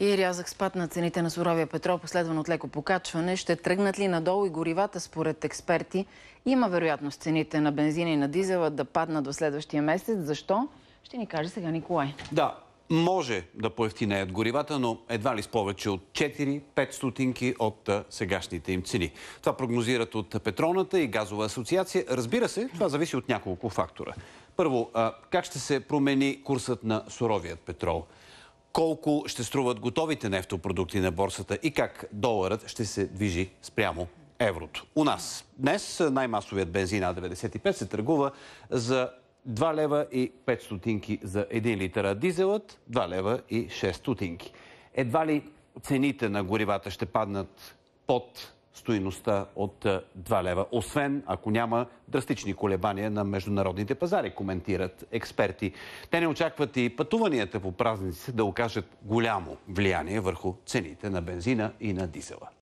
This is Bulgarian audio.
и рязък спад на цените на суровия петрол, последван от леко покачване. Ще тръгнат ли надолу и горивата, според експерти? Има вероятност цените на бензина и на дизела да паднат до следващия месец. Защо? Ще ни каже сега Николай. Да, може да поевтинеят горивата, но едва ли с повече от 4-5 стотинки от сегашните им цени. Това прогнозират от Петролната и Газова асоциация. Разбира се, това зависи от няколко фактора. Първо, как ще се промени курсът на суровият петрол? колко ще струват готовите нефтопродукти на борсата и как доларът ще се движи спрямо еврото. У нас днес най-масовият бензин А95 се търгува за 2 лева и 5 стотинки за 1 а Дизелът 2 лева и 6 стотинки. Едва ли цените на горивата ще паднат под стоиността от 2 е, лева. Освен ако няма драстични колебания на международните пазари, коментират експерти. Те не очакват и пътуванията по празниците да окажат голямо влияние върху цените на бензина и на дизела.